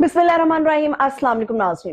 बिस्मिल्लाम अस्सलाम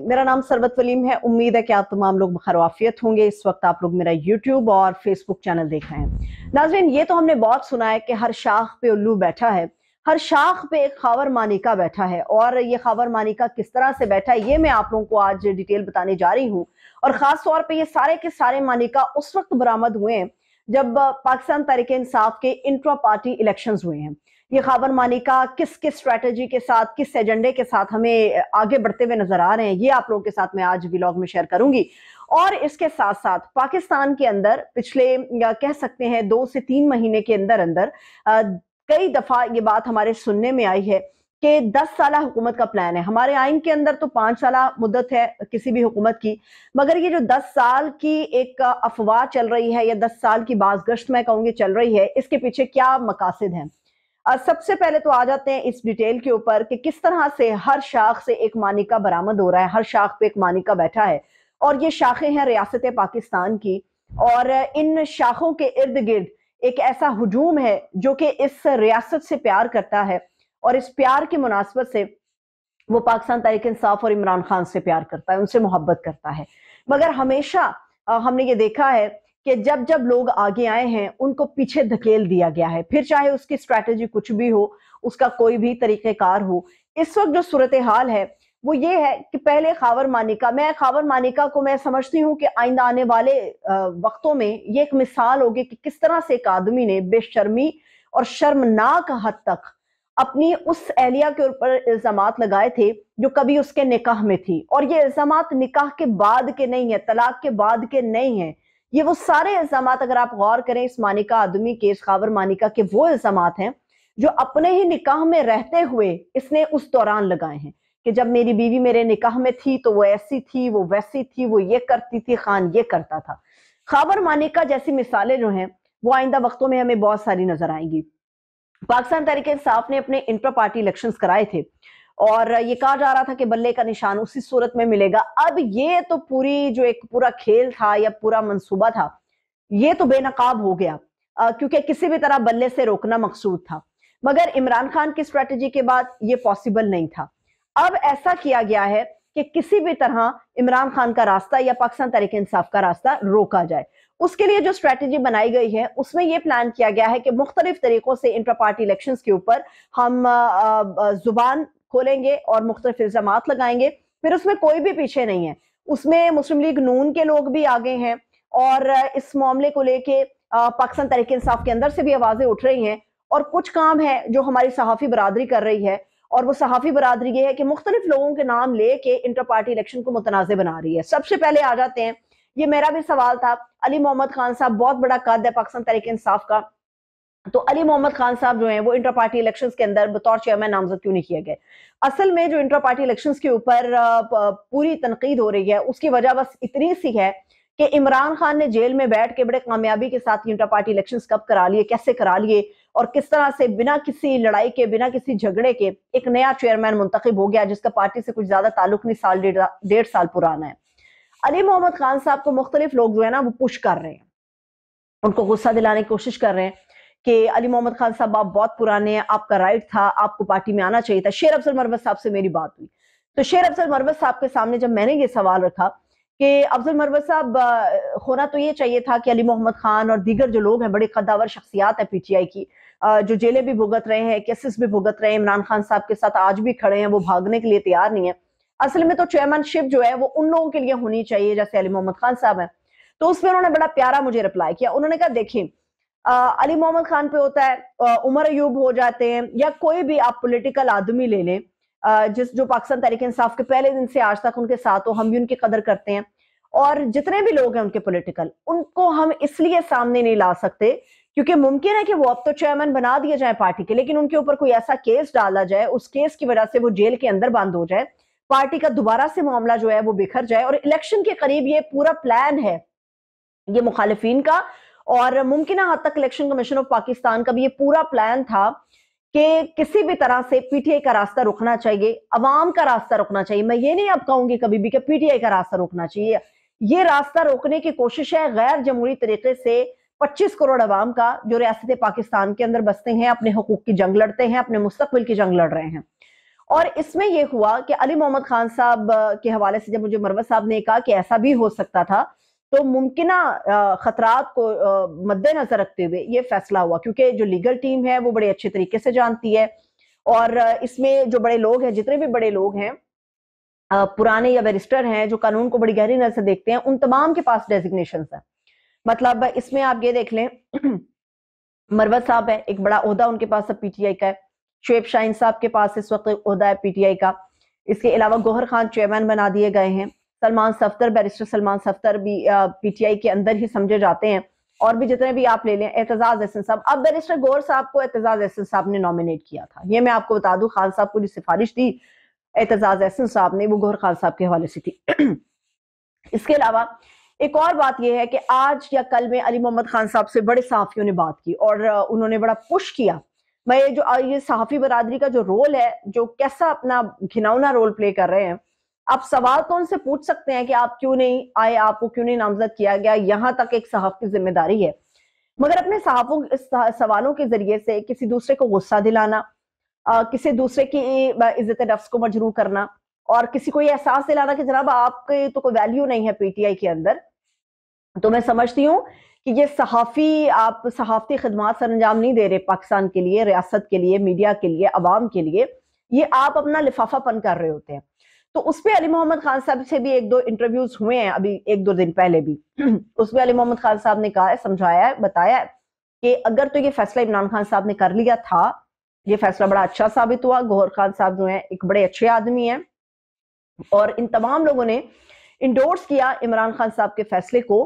मेरा नाम सरबत वलीम है उम्मीद है कि आप तमाम लोग बखरवाफियत होंगे इस वक्त आप लोग मेरा यूट्यूब और फेसबुक चैनल देख रहे हैं नाजरीन ये तो हमने बहुत सुना है कि हर शाख पे उल्लू बैठा है हर शाख पे एक खावर मानिका बैठा है और ये खावर मानिका किस तरह से बैठा है ये मैं आप लोगों को आज डिटेल बताने जा रही हूँ और ख़ास तौर पर ये सारे के सारे मानिका उस वक्त बरामद हुए हैं जब पाकिस्तान तारीख इंसाफ के इंट्रा पार्टी इलेक्शन हुए हैं ये खाबर मानिका किस किस स्ट्रेटजी के साथ किस एजेंडे के साथ हमें आगे बढ़ते हुए नजर आ रहे हैं ये आप लोगों के साथ मैं आज ब्लॉग में शेयर करूंगी और इसके साथ साथ पाकिस्तान के अंदर पिछले कह सकते हैं दो से तीन महीने के अंदर अंदर आ, कई दफा ये बात हमारे सुनने में आई है कि 10 साल हुकूमत का प्लान है हमारे आइन के अंदर तो पांच साल मुद्दत है किसी भी हुकूमत की मगर ये जो 10 साल की एक अफवाह चल रही है या 10 साल की बाज गश्त मैं कहूँगी चल रही है इसके पीछे क्या मकासद हैं सबसे पहले तो आ जाते हैं इस डिटेल के ऊपर कि किस तरह से हर शाख से एक मानिका बरामद हो रहा है हर शाख पे एक मानिका बैठा है और ये शाखें हैं रियासत पाकिस्तान की और इन शाखों के इर्द गिर्द एक ऐसा हजूम है जो कि इस रियासत से प्यार करता है और इस प्यार की मुनासबत से वो पाकिस्तान तारीख इंसाफ और इमरान खान से प्यार करता है उनसे मोहब्बत करता है मगर हमेशा हमने ये देखा है कि जब जब लोग आगे आए हैं उनको पीछे धकेल दिया गया है फिर चाहे उसकी स्ट्रैटेजी कुछ भी हो उसका कोई भी तरीक़ेकार हो इस वक्त जो सूरत हाल है वो ये है कि पहले खावर मानिका मैं खावर मानिका को मैं समझती हूँ कि आइंदा आने वाले वक्तों में ये एक मिसाल होगी कि किस तरह से एक आदमी ने बेशर्मी और शर्मनाक हद तक अपनी उस एहलिया के ऊपर इल्जाम लगाए थे जो कभी उसके निकाह में थी और ये इल्जाम निकाह के बाद के नहीं है तलाक के बाद के नहीं है ये वो सारे इल्जाम अगर आप गौर करें इस मानिका आदमी केस खावर मानिका के वो इल्जाम हैं जो अपने ही निकाह में रहते हुए इसने उस दौरान लगाए हैं कि जब मेरी बीवी मेरे निकाह में थी तो वो ऐसी थी वो वैसी थी वो ये करती थी खान ये करता था खावर मानिका जैसी मिसालें जो हैं वो आइंदा वक्तों में हमें बहुत सारी नजर आएंगी पाकिस्तान तरीके साफ ने अपने इंटर पार्टी इलेक्शन कराए थे और ये कहा जा रहा था कि बल्ले का निशान उसी सूरत में मिलेगा अब ये तो पूरी जो एक पूरा खेल था या पूरा मंसूबा था ये तो बेनकाब हो गया क्योंकि किसी भी तरह बल्ले से रोकना मकसूद था मगर इमरान खान की स्ट्रेटजी के बाद ये पॉसिबल नहीं था अब ऐसा किया गया है कि किसी भी तरह इमरान खान का रास्ता या पाकिस्तान तरीके इंसाफ का रास्ता रोका जाए उसके लिए जो स्ट्रैटेजी बनाई गई है उसमें यह प्लान किया गया है कि मुख्तलिफ तरीकों से इंटर पार्टी इलेक्शन के ऊपर हम जुबान खोलेंगे और मुख्तलिफ इल्जाम लगाएंगे फिर उसमें कोई भी पीछे नहीं है उसमें मुस्लिम लीग नून के लोग भी आगे हैं और इस मामले को लेके पाकिस्तान तहरीक इंसाफ के अंदर से भी आवाज़ें उठ रही हैं और कुछ काम है जो हमारी सहाफ़ी बरदरी कर रही है और वो सहाफ़ी बरदरी ये है कि मुख्तलिफ लोगों के नाम लेके इंटर पार्टी इलेक्शन को मुतनाज़ बना रही है सबसे पहले आ जाते हैं ये मेरा भी सवाल था अली मोहम्मद खान साहब बहुत बड़ा कद है पाकिस्तान तहरीक इंसाफ का तो अली मोहम्मद खान साहब जो है वो इंटर पार्टी इलेक्शन के अंदर बतौर चेयरमैन नामजद क्यों नहीं किया गया असल में जो इंटर पार्टी इलेक्शन के ऊपर पूरी तनकीद हो रही है उसकी वजह बस इतनी सी है कि इमरान खान ने जेल में बैठ के बड़े कामयाबी के साथ इंटर पार्टी इलेक्शन कब करा लिए कैसे करा लिए और किस तरह से बिना किसी लड़ाई के बिना किसी झगड़े के एक नया चेयरमैन मुंतखब हो गया जिसका पार्टी से कुछ ज्यादा ताल्लुक नहीं साल डेढ़ साल पुराना है अली मोहम्मद खान साहब को मुख्तलिफ लोग जो है ना वो पुश कर रहे हैं उनको गुस्सा दिलाने की कोशिश कर रहे हैं कि अली मोहम्मद खान साहब आप बहुत पुराने हैं आपका राइट था आपको पार्टी में आना चाहिए था शेर अफजल मरवत साहब से मेरी बात हुई तो शेर अफजल मरवत साहब के सामने जब मैंने ये सवाल रखा कि अफजल मरवत साहब होना तो ये चाहिए था कि अली मोहम्मद खान और दीगर जो लोग हैं बड़े कदावर शख्सियात है पीटीआई की जो जेलें भी भुगत रहे हैं केसेस भी भुगत रहे हैं इमरान खान साहब के साथ आज भी खड़े हैं वो भागने के लिए तैयार नहीं है असल में तो चेयरमैनशिप जो है वो उन लोगों के लिए होनी चाहिए जैसे अली मोहम्मद खान साहब हैं तो उसमें उन्होंने बड़ा प्यारा मुझे रिप्लाई किया उन्होंने कहा देखें अली मोहम्मद खान पे होता है उमर अयूब हो जाते हैं या कोई भी आप पॉलिटिकल आदमी ले लें जिस जो पाकिस्तान तरीके इंसाफ के पहले दिन से आज तक उनके साथ हो हम भी उनकी कदर करते हैं और जितने भी लोग हैं उनके पॉलिटिकल उनको हम इसलिए सामने नहीं ला सकते क्योंकि मुमकिन है कि वो अब तो चेयरमैन बना दिए जाए पार्टी के लेकिन उनके ऊपर कोई ऐसा केस डाला जाए उस केस की वजह से वो जेल के अंदर बंद हो जाए पार्टी का दोबारा से मामला जो है वो बिखर जाए और इलेक्शन के करीब ये पूरा प्लान है ये मुखालफी का और मुमकिन हद तक इलेक्शन कमीशन ऑफ पाकिस्तान का भी ये पूरा प्लान था कि किसी भी तरह से पीटीआई का रास्ता रुकना चाहिए अवाम का रास्ता रुकना चाहिए मैं ये नहीं अब कहूंगी कभी भी कि पीटीआई का रास्ता रोकना चाहिए ये रास्ता रोकने की कोशिश है गैर जमहूरी तरीके से 25 करोड़ अवाम का जो रियासत पाकिस्तान के अंदर बसते हैं अपने हकूक की जंग लड़ते हैं अपने मुस्तबिल की जंग लड़ रहे हैं और इसमें यह हुआ कि अली मोहम्मद खान साहब के हवाले से जब मुझे मरवत साहब ने कहा कि ऐसा भी हो सकता था तो मुमकिन खतरात को मद्देनजर रखते हुए ये फैसला हुआ क्योंकि जो लीगल टीम है वो बड़े अच्छे तरीके से जानती है और इसमें जो बड़े लोग हैं जितने भी बड़े लोग हैं पुराने या बैरिस्टर हैं जो कानून को बड़ी गहरी नजर से देखते हैं उन तमाम के पास डेजिग्नेशन है मतलब इसमें आप ये देख लें मरवत साहब है एक बड़ा अहदा उनके पास सब पीटीआई का है शुएब शाहिंद साहब के पास इस वक्त अहदा है पीटीआई का इसके अलावा गोहर खान चेयरमैन बना दिए गए हैं सलमान सफ्तर बैरिस्टर सलमान सफ्तर भी पीटीआई के अंदर ही समझे जाते हैं और भी जितने भी आप ले लें एतजाज एहसन साहब अब बैरिस्टर गौर साहब को एतजाज एहसन साहब ने नॉमिनेट किया था ये मैं आपको बता दूं खान साहब को जो सिफारिश दी एतजाज एहसन साहब ने वो गौर खान साहब के हवाले से थी इसके अलावा एक और बात यह है कि आज या कल में अली मोहम्मद खान साहब से बड़े सहाफ़ियों ने बात की और उन्होंने बड़ा पुश किया मैं जो ये सहाफ़ी बरदरी का जो रोल है जो कैसा अपना घिनौना रोल प्ले कर रहे हैं आप सवाल तो उनसे पूछ सकते हैं कि आप क्यों नहीं आए आपको क्यों नहीं नामजद किया गया यहाँ तक एक सहाफ की जिम्मेदारी है मगर अपने सहाफों सवालों के जरिए से किसी दूसरे को गुस्सा दिलाना किसी दूसरे की इज्जत नफ्स को मजरू करना और किसी को ये एहसास दिलाना कि जनाब आपके तो कोई वैल्यू नहीं है पीटीआई के अंदर तो मैं समझती हूँ कि ये सहाफ़ी आप सहाफ़ती खदमात सर अंजाम नहीं दे रहे पाकिस्तान के लिए रियासत के लिए मीडिया के लिए आवाम के लिए ये आप अपना लिफाफापन कर रहे होते हैं तो उसपे अली मोहम्मद खान साहब से भी एक दो इंटरव्यूज हुए हैं अभी एक दो दिन पहले भी उसमें अली मोहम्मद खान साहब ने कहा है समझाया है बताया है कि अगर तो ये फैसला इमरान खान साहब ने कर लिया था ये फैसला बड़ा अच्छा साबित हुआ गोहर खान साहब जो है एक बड़े अच्छे आदमी है और इन तमाम लोगों ने इंडोर्स किया इमरान खान साहब के फैसले को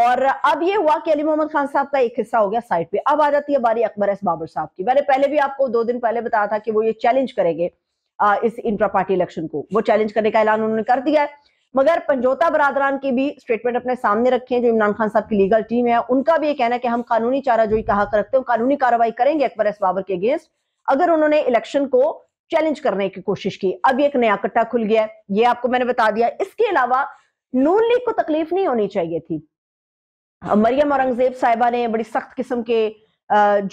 और अब ये हुआ कि अली मोहम्मद खान साहब का एक हिस्सा हो गया साइड पे अब आ जाती है बारी अकबर एस बाबर साहब की मैंने पहले भी आपको दो दिन पहले बताया था कि वो ये चैलेंज करेंगे इस इंट्रा पार्टी इलेक्शन को वो चैलेंज करने का ऐलान उन्होंने कर दिया है मगर पंजोता बरादरान की भी स्टेटमेंट अपने सामने रखे हैं जो इमरान खान साहब की लीगल टीम है उनका भी ये कहना है कि हम कानूनी चारा जोई कहा कर रखते हैं कानूनी कार्रवाई करेंगे अकबर एस बाबर के अगेंस्ट अगर उन्होंने इलेक्शन को चैलेंज करने की कोशिश की अब एक नया कट्टा खुल गया है ये आपको मैंने बता दिया इसके अलावा नून लीग को तकलीफ नहीं होनी चाहिए थी मरियम औरंगजेब साहिबा ने बड़ी सख्त किस्म के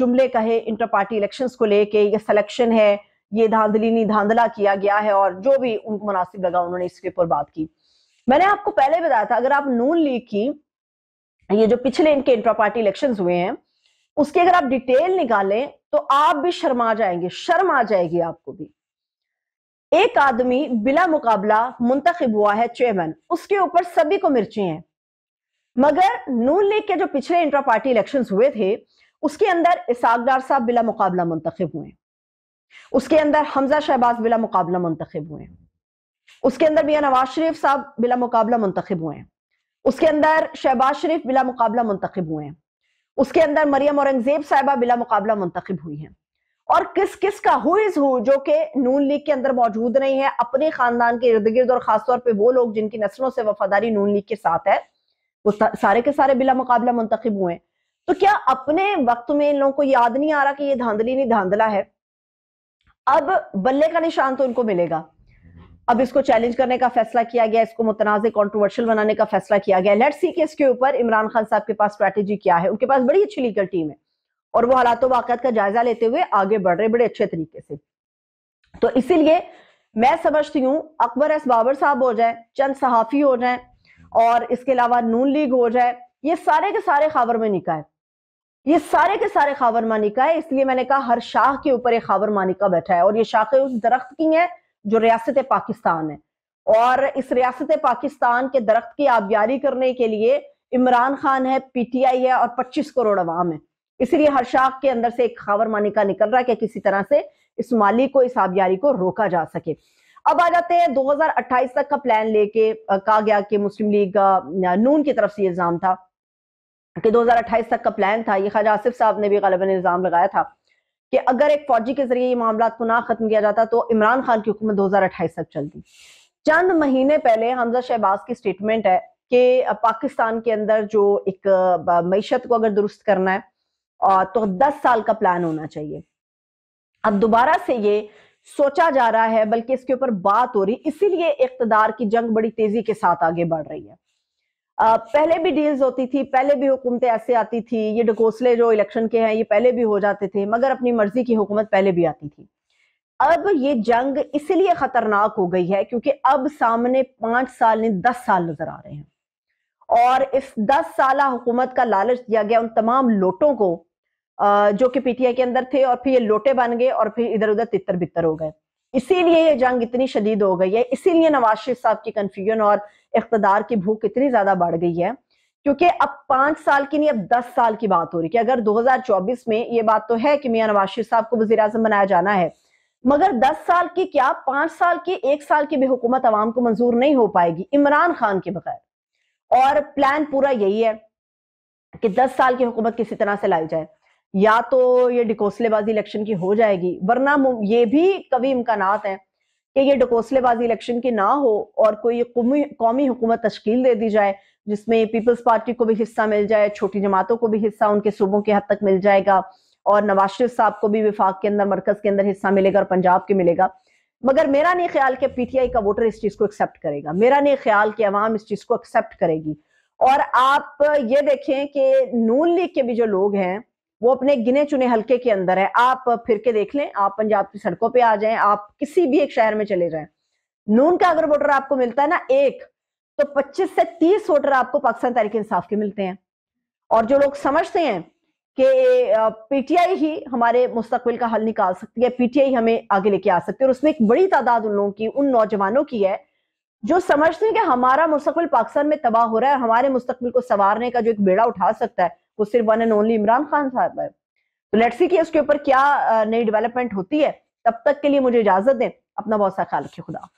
जुमले कहे इंटर पार्टी इलेक्शंस को लेके ये सिलेक्शन है ये धांधली नहीं धांधला किया गया है और जो भी उनको मुनासिब लगा उन्होंने इसके ऊपर बात की मैंने आपको पहले बताया था अगर आप नून लीग की ये जो पिछले इनके इंट्रा पार्टी इलेक्शन हुए हैं उसकी अगर आप डिटेल निकालें तो आप भी शर्मा जाएंगे शर्म आ जाएगी आपको भी एक आदमी बिला मुकाबला मुंतखब हुआ है चेयरमैन उसके ऊपर सभी को मिर्ची हैं मगर नून लीग के जो पिछले इंट्रा पार्टी इलेक्शन हुए थे उसके अंदर इसाकदार साहब बिला मुकाबला मुंतखब हुए उसके अंदर हमजा शहबाज बिला मुकाबला मंतखब हुए हैं उसके अंदर मियाँ नवाज शरीफ साहब बिला मुकाबला मंतखब हुए हैं उसके अंदर शहबाज शरीफ बिला मुकाबला मंतखब हुए हैं उसके अंदर मरियम औरंगजेब साहिबा बिला मुकाबला मंतखब हुई हैं और किस किस का हु इज हु जो कि नून लीग के अंदर मौजूद नहीं है अपने खानदान के इर्द गिर्द और खासतौर पर वो लोग जिनकी नस्लों से वफादारी नून लीग के साथ है वो सारे के सारे बिला मुकाबला मुंतखब हुए तो क्या अपने वक्त में इन लोगों को याद नहीं आ रहा कि ये धांधली नहीं धांधला है अब बल्ले का निशान तो इनको मिलेगा अब इसको चैलेंज करने का फैसला किया गया इसको मुतनाज़ कॉन्ट्रोवर्शियल बनाने का फैसला किया गया लेट सी के इसके ऊपर इमरान खान साहब के पास स्ट्रैटेजी क्या है उनके पास बड़ी अच्छी लीगल टीम है और वो हालात वाकत का जायजा लेते हुए आगे बढ़ रहे बड़े अच्छे तरीके से तो इसीलिए मैं समझती हूँ अकबर एस बाबर साहब हो जाए चंद सहाफ़ी हो जाए और इसके अलावा नून लीग हो जाए ये सारे के सारे खबर में निकाय ये सारे के सारे खावर मानिका है इसलिए मैंने कहा हर शाह के ऊपर एक खावर मानिका बैठा है और ये शाखें उस दरख्त की हैं जो रियासत पाकिस्तान है और इस रियासत पाकिस्तान के दरख्त की आबियारी करने के लिए इमरान खान है पीटीआई है और 25 करोड़ अवाम है इसलिए हर शाख के अंदर से एक खावर मानिका निकल रहा है कि किसी तरह से इस माली को इस आबियारी को रोका जा सके अब आ जाते हैं 2028 तक का प्लान लेके कहा गया कि मुस्लिम लीग नून की तरफ से इल्जाम था कि 2028 तक का प्लान था ये ख्वाजा आसिफ साहब ने भी गलबा इल्ज़ाम लगाया था कि अगर एक फौजी के जरिए ये मामला को ना खत्म किया जाता तो इमरान खान की हुकूमत अट्ठाईस तक चलती चंद महीने पहले हमजा शहबाज की स्टेटमेंट है कि पाकिस्तान के अंदर जो एक मीशत को अगर दुरुस्त करना है तो दस साल का प्लान होना चाहिए अब दोबारा से ये सोचा जा रहा है बल्कि इसके ऊपर बात हो रही इसीलिए इकतदार की जंग बड़ी तेजी के साथ आगे बढ़ रही है पहले भी डील्स होती थी पहले भी हुकूमतें ऐसे आती थी ये डकोसले जो इलेक्शन के हैं ये पहले भी हो जाते थे मगर अपनी मर्जी की हुकूमत पहले भी आती थी अब ये जंग इसलिए खतरनाक हो गई है क्योंकि अब सामने पांच साल ने दस साल नजर आ रहे हैं और इस दस साल हुकूमत का लालच दिया गया उन तमाम लोटों को जो कि पीटीआई के अंदर थे और फिर ये लोटे बन गए और फिर इधर उधर तितर बितर हो गए इसीलिए ये जंग इतनी शदीद हो गई है इसीलिए नवाज शरीफ साहब की कन्फ्यूजन और इकतदार की भूख इतनी ज्यादा बढ़ गई है क्योंकि अब पांच साल की नहीं अब दस साल की बात हो रही है अगर 2024 में ये बात तो है कि मियाँ नवाज शरीफ साहब को वजीर अजम बनाया जाना है मगर दस साल की क्या पांच साल की एक साल की भी हुकूमत आवाम को मंजूर नहीं हो पाएगी इमरान खान के बगैर और प्लान पूरा यही है कि दस साल की हुकूमत किसी तरह से लाई जाए या तो ये डिकोसलेबाजी इलेक्शन की हो जाएगी वरना ये भी कभी इम्कान है कि ये डकोसलेबाजी इलेक्शन की ना हो और कोई कौमी कौमी हुकूमत तश्कील दे दी जाए जिसमें पीपल्स पार्टी को भी हिस्सा मिल जाए छोटी जमातों को भी हिस्सा उनके सूबों के हद तक मिल जाएगा और नवाज शरीफ साहब को भी विफाक के अंदर मरकज के अंदर हिस्सा मिलेगा और पंजाब के मिलेगा मगर मेरा नहीं ख्याल कि पीटीआई का वोटर इस चीज को एक्सेप्ट करेगा मेरा नहीं ख्याल कि अवाम इस चीज को एक्सेप्ट करेगी और आप ये देखें कि नून लीग के भी जो लोग हैं वो अपने गिने चुने हलके के अंदर है आप फिर के देख लें आप पंजाब की सड़कों पे आ जाएं आप किसी भी एक शहर में चले जाएं नून का अगर वोटर आपको मिलता है ना एक तो 25 से 30 वोटर आपको पाकिस्तान तारीख इंसाफ के मिलते हैं और जो लोग समझते हैं कि पीटीआई ही हमारे मुस्तबिल का हल निकाल सकती है पीटीआई हमें आगे लेके आ सकती है और उसमें एक बड़ी तादाद उन लोगों की उन नौजवानों की है जो समझते हैं कि हमारा मुस्तबिल पाकिस्तान में तबाह हो रहा है हमारे मुस्तबिल को संवारने का जो एक बेड़ा उठा सकता है वो सिर्फ one and only Imran Khan Sahab है तो लेट सी कि उसके ऊपर क्या नई डेवलपमेंट होती है तब तक के लिए मुझे इजाजत दें अपना बहुत सा ख्याल रखिए खुदा